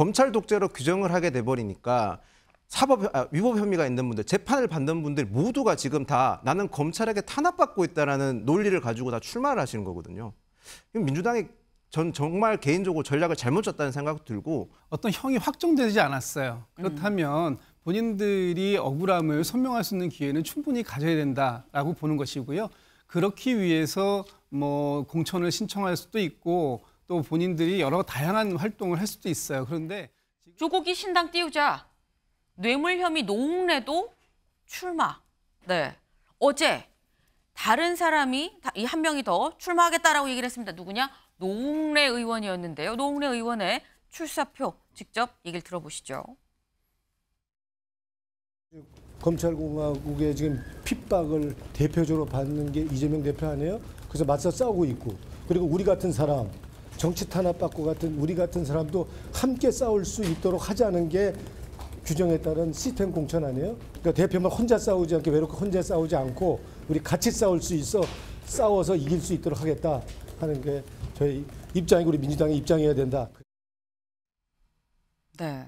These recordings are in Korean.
검찰 독재로 규정을 하게 돼버리니까 사법 아, 위법 혐의가 있는 분들 재판을 받는 분들 모두가 지금 다 나는 검찰에게 탄압받고 있다라는 논리를 가지고 다 출마를 하시는 거거든요. 민주당이 전 정말 개인적으로 전략을 잘못 짰다는 생각도 들고 어떤 형이 확정되지 않았어요. 음. 그렇다면 음. 본인들이 억울함을 설명할 수 있는 기회는 충분히 가져야 된다라고 보는 것이고요. 그렇기 위해서 뭐 공천을 신청할 수도 있고 또 본인들이 여러 다양한 활동을 할 수도 있어요. 그런데 조국이 신당 띄우자 뇌물 혐의 노웅래도 출마. 네. 어제 다른 사람이 이 한 명이 더 출마하겠다라고 얘기를 했습니다. 누구냐? 노웅래 의원이었는데요. 노웅래 의원의 출사표 직접 얘기를 들어보시죠. 검찰공화국의 지금 핍박을 대표적으로 받는 게 이재명 대표 아니에요? 그래서 맞서 싸우고 있고 그리고 우리 같은 사람 정치 탄압받고 같은 우리 같은 사람도 함께 싸울 수 있도록 하자는 게 규정에 따른 시스템 공천 아니에요? 그러니까 대표만 혼자 싸우지 않게 외롭게 혼자 싸우지 않고 우리 같이 싸울 수 있어 싸워서 이길 수 있도록 하겠다 하는 게 저희 입장이고 우리 민주당의 입장이어야 된다. 네.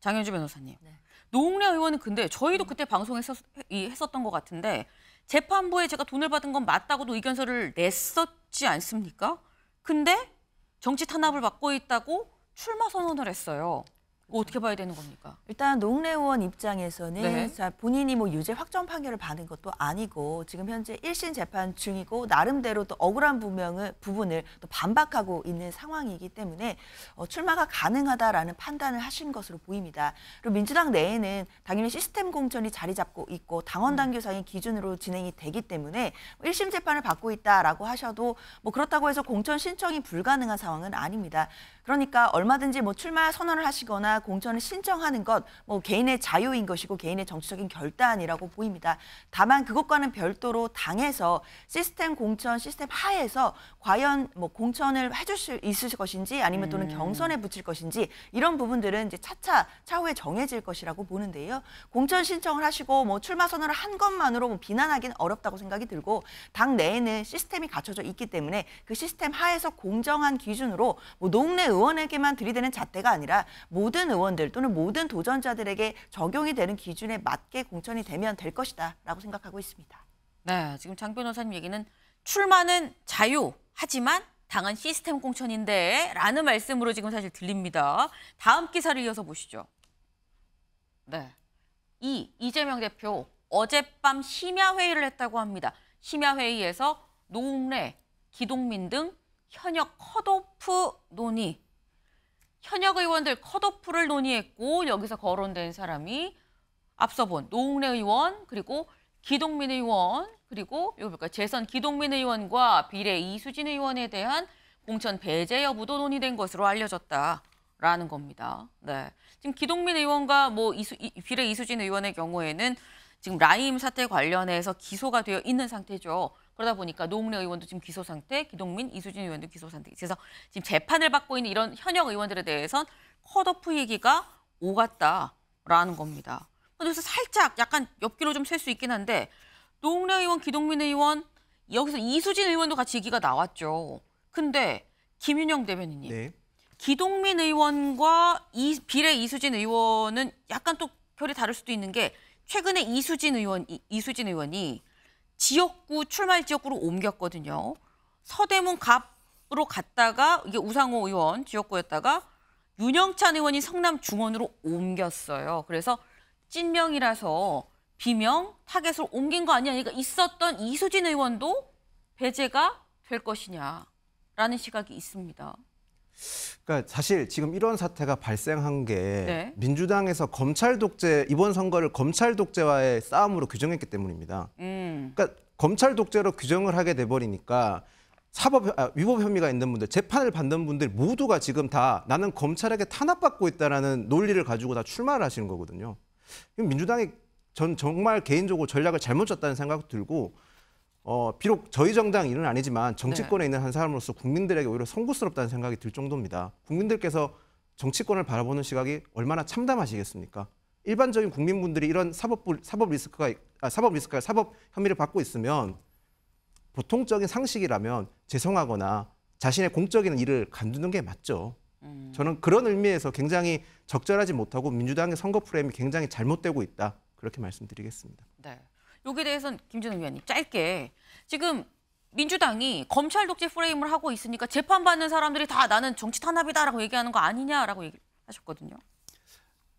장현주 변호사님. 네. 노웅래 의원은 근데 저희도 그때 방송에서 했었던 것 같은데 재판부에 제가 돈을 받은 건 맞다고도 의견서를 냈었지 않습니까? 근데 정치 탄압을 받고 있다고 출마 선언을 했어요. 뭐 어떻게 봐야 되는 겁니까? 일단 농래 의원 입장에서는 네. 자, 본인이 뭐 유죄 확정 판결을 받은 것도 아니고 지금 현재 1심 재판 중이고 나름대로 또 억울한 부명을, 부분을 또 반박하고 있는 상황이기 때문에 어, 출마가 가능하다라는 판단을 하신 것으로 보입니다. 그리고 민주당 내에는 당연히 시스템 공천이 자리 잡고 있고 당원 당규상의 기준으로 진행이 되기 때문에 1심 뭐 재판을 받고 있다라고 하셔도 뭐 그렇다고 해서 공천 신청이 불가능한 상황은 아닙니다. 그러니까 얼마든지 뭐 출마 선언을 하시거나 공천을 신청하는 것 뭐 개인의 자유인 것이고 개인의 정치적인 결단이라고 보입니다. 다만 그것과는 별도로 당에서 시스템 공천 시스템 하에서 과연 뭐 공천을 해줄 수있으실 것인지 아니면 또는 음. 경선에 붙일 것인지 이런 부분들은 이제 차차 차후에 정해질 것이라고 보는데요. 공천 신청을 하시고 뭐 출마 선언을 한 것만으로 뭐 비난하기는 어렵다고 생각이 들고 당 내에는 시스템이 갖춰져 있기 때문에 그 시스템 하에서 공정한 기준으로 뭐 농내 의원에게만 들이대는 잣대가 아니라 모든 모든 의원들 또는 모든 도전자들에게 적용이 되는 기준에 맞게 공천이 되면 될 것이다 라고 생각하고 있습니다. 네, 지금 장 변호사님 얘기는 출마는 자유, 하지만 당은 시스템 공천인데 라는 말씀으로 지금 사실 들립니다. 다음 기사를 이어서 보시죠. 네, 이 이재명 대표 어젯밤 심야회의를 했다고 합니다. 심야회의에서 노웅래, 기동민 등 현역 컷오프 논의 현역 의원들 컷오프를 논의했고 여기서 거론된 사람이 앞서 본 노웅래 의원 그리고 기동민 의원 그리고 여기 볼까요? 재선 기동민 의원과 비례 이수진 의원에 대한 공천 배제 여부도 논의된 것으로 알려졌다라는 겁니다. 네. 지금 기동민 의원과 뭐 이수, 비례 이수진 의원의 경우에는 지금 라임 사태 관련해서 기소가 되어 있는 상태죠. 그러다 보니까 노웅래 의원도 지금 기소 상태, 기동민, 이수진 의원도 기소 상태. 그래서 지금 재판을 받고 있는 이런 현역 의원들에 대해선 컷오프 얘기가 오갔다라는 겁니다. 그래서 살짝 약간 옆길로 좀 셀 수 있긴 한데 노웅래 의원, 기동민 의원, 여기서 이수진 의원도 같이 얘기가 나왔죠. 근데 김윤영 대변인님. 네. 기동민 의원과 이, 비례 이수진 의원은 약간 또 결이 다를 수도 있는 게 최근에 이수진 의원 이수진 의원이 지역구 출마할 지역구로 옮겼거든요. 서대문 갑으로 갔다가 이게 우상호 의원 지역구였다가 윤영찬 의원이 성남 중원으로 옮겼어요. 그래서 찐명이라서 비명 타겟을 옮긴 거 아니야. 그러니까 있었던 이수진 의원도 배제가 될 것이냐라는 시각이 있습니다. 그러니까 사실 지금 이런 사태가 발생한 게 네. 민주당에서 검찰 독재 이번 선거를 검찰 독재와의 싸움으로 규정했기 때문입니다. 음. 그러니까 검찰 독재로 규정을 하게 돼 버리니까 사법 아, 위법 혐의가 있는 분들 재판을 받는 분들 모두가 지금 다 나는 검찰에게 탄압받고 있다라는 논리를 가지고 다 출마를 하시는 거거든요. 민주당이 전 정말 개인적으로 전략을 잘못 짰다는 생각도 들고 어, 비록 저희 정당 일은 아니지만 정치권에 네. 있는 한 사람으로서 국민들에게 오히려 송구스럽다는 생각이 들 정도입니다. 국민들께서 정치권을 바라보는 시각이 얼마나 참담하시겠습니까? 일반적인 국민분들이 이런 사법 사법 리스크가 아, 사법 리스크가 사법 혐의를 받고 있으면 보통적인 상식이라면 죄송하거나 자신의 공적인 일을 간두는 게 맞죠. 음. 저는 그런 의미에서 굉장히 적절하지 못하고 민주당의 선거 프레임이 굉장히 잘못되고 있다. 그렇게 말씀드리겠습니다. 네. 여기에 대해서는 김준호 위원님 짧게 지금 민주당이 검찰 독재 프레임을 하고 있으니까 재판받는 사람들이 다 나는 정치 탄압이다라고 얘기하는 거 아니냐라고 얘기 하셨거든요.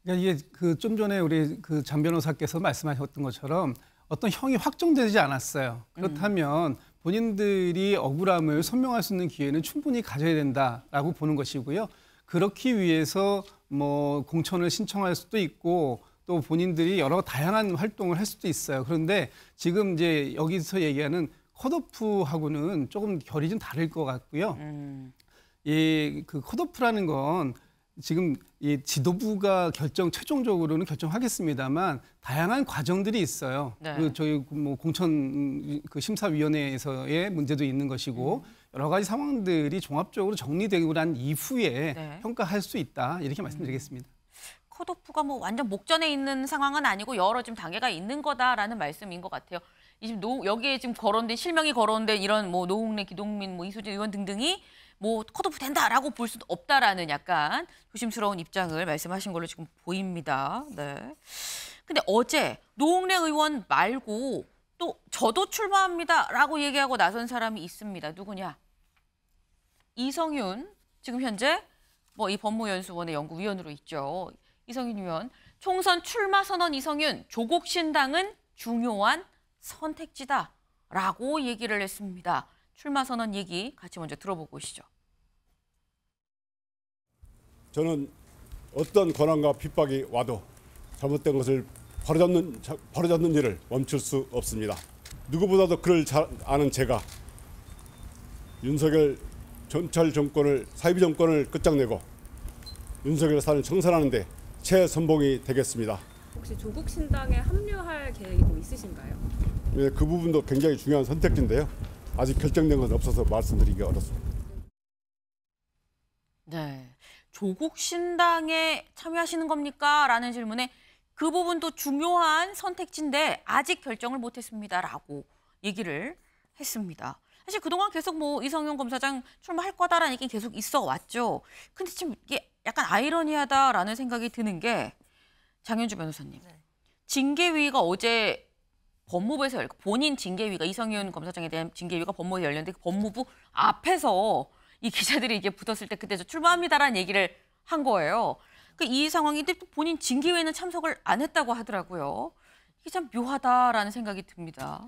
그러니까 이게 그 좀 전에 우리 그 장 변호사께서 말씀하셨던 것처럼 어떤 형이 확정되지 않았어요. 음. 그렇다면 음. 본인들이 억울함을 설명할 수 있는 기회는 충분히 가져야 된다라고 보는 것이고요. 그렇기 위해서 뭐 공천을 신청할 수도 있고 또 본인들이 여러 다양한 활동을 할 수도 있어요. 그런데 지금 이제 여기서 얘기하는 컷오프하고는 조금 결이 좀 다를 것 같고요. 음. 이그 컷오프라는 건 지금 이 지도부가 결정 최종적으로는 결정하겠습니다만 다양한 과정들이 있어요. 네. 그 저희 뭐 공천 그 심사위원회에서의 문제도 있는 것이고 음. 여러 가지 상황들이 종합적으로 정리되고 난 이후에 네. 평가할 수 있다 이렇게 말씀드리겠습니다. 컷오프가 뭐 완전 목전에 있는 상황은 아니고 여러 지금 단계가 있는 거다라는 말씀인 것 같아요. 지금 노, 여기에 지금 거론된 실명이 거론된 이런 뭐 노웅래, 기동민, 뭐 이수진 의원 등등이 뭐 컷오프 된다라고 볼 수도 없다라는 약간 조심스러운 입장을 말씀하신 걸로 지금 보입니다. 네. 근데 어제 노웅래 의원 말고 또 저도 출마합니다라고 얘기하고 나선 사람이 있습니다. 누구냐? 이성윤 지금 현재 뭐 이 법무연수원의 연구위원으로 있죠. 이성윤 의원, 총선 출마 선언 이성윤, 조국 신당은 중요한 선택지다라고 얘기를 했습니다. 출마 선언 얘기 같이 먼저 들어보고 오시죠. 저는 어떤 권한과 핍박이 와도 잘못된 것을 바로잡는 바로잡는 일을 멈출 수 없습니다. 누구보다도 그를 잘 아는 제가 윤석열 전철 정권을 사이비 정권을 끝장내고 윤석열 사는 청산하는데 재선봉이 되겠습니다. 혹시 조국 신당에 합류할 계획이 뭐 있으신가요? 예, 그 부분도 굉장히 중요한 선택지인데요. 아직 결정된 건 없어서 말씀드리기 어렵습니다. 네. 조국 신당에 참여하시는 겁니까? 라는 질문에 그 부분도 중요한 선택지인데 아직 결정을 못했습니다라고 얘기를 했습니다. 사실 그동안 계속 뭐 이성윤 검사장 출마할 거다라는 얘기 계속 있어 왔죠. 근데 지금 이게 약간 아이러니하다라는 생각이 드는 게장현주 변호사님. 네. 징계위가 어제 법무부에서 열, 본인 징계위가 이성윤 검사장에 대한 징계위가 법무부에 열렸는데 그 법무부 앞에서 이 기자들이 이게 붙었을 때 그때 저 출마합니다라는 얘기를 한 거예요. 그 이 상황인데 본인 징계위에는 참석을 안 했다고 하더라고요. 이게 참 묘하다라는 생각이 듭니다.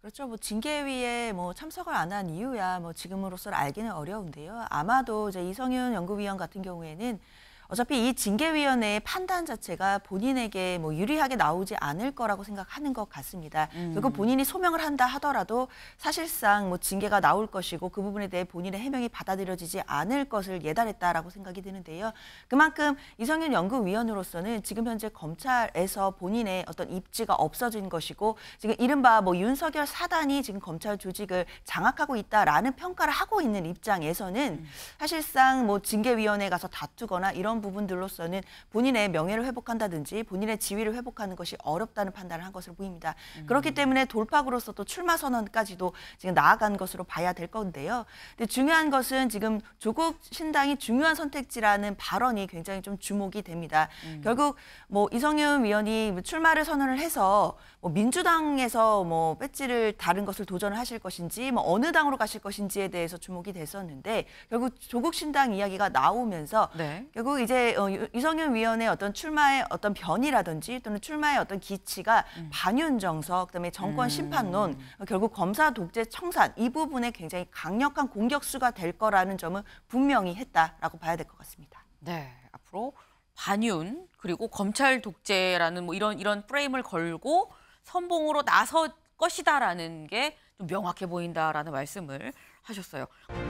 그렇죠. 뭐 징계위에 뭐 참석을 안 한 이유야 뭐 지금으로서 알기는 어려운데요. 아마도 이제 이성윤 연구위원 같은 경우에는 어차피 이 징계위원회의 판단 자체가 본인에게 뭐 유리하게 나오지 않을 거라고 생각하는 것 같습니다. 음. 그리고 본인이 소명을 한다 하더라도 사실상 뭐 징계가 나올 것이고 그 부분에 대해 본인의 해명이 받아들여지지 않을 것을 예단했다라고 생각이 드는데요. 그만큼 이성윤 연구위원으로서는 지금 현재 검찰에서 본인의 어떤 입지가 없어진 것이고 지금 이른바 뭐 윤석열 사단이 지금 검찰 조직을 장악하고 있다라는 평가를 하고 있는 입장에서는 음. 사실상 뭐 징계위원회 가서 다투거나 이런 그런 부분들로서는 본인의 명예를 회복한다든지 본인의 지위를 회복하는 것이 어렵다는 판단을 한 것으로 보입니다. 음. 그렇기 때문에 돌파구로서 또 출마 선언까지도 지금 나아간 것으로 봐야 될 건데요. 근데 중요한 것은 지금 조국 신당이 중요한 선택지라는 발언이 굉장히 좀 주목이 됩니다. 음. 결국 뭐 이성윤 위원이 출마를 선언을 해서 뭐 민주당에서 뭐 배지를 다른 것을 도전을 하실 것인지 뭐 어느 당으로 가실 것인지에 대해서 주목이 됐었는데 결국 조국 신당 이야기가 나오면서 네. 결국 이제 어, 유성윤 위원의 어떤 출마의 어떤 변이라든지 또는 출마의 어떤 기치가 음. 반윤 정석, 그다음에 정권 음. 심판론, 음. 결국 검사 독재 청산 이 부분에 굉장히 강력한 공격수가 될 거라는 점은 분명히 했다라고 봐야 될 것 같습니다. 네, 앞으로 반윤 그리고 검찰 독재라는 뭐 이런 이런 프레임을 걸고 선봉으로 나설 것이다라는 게 좀 명확해 보인다라는 말씀을 하셨어요.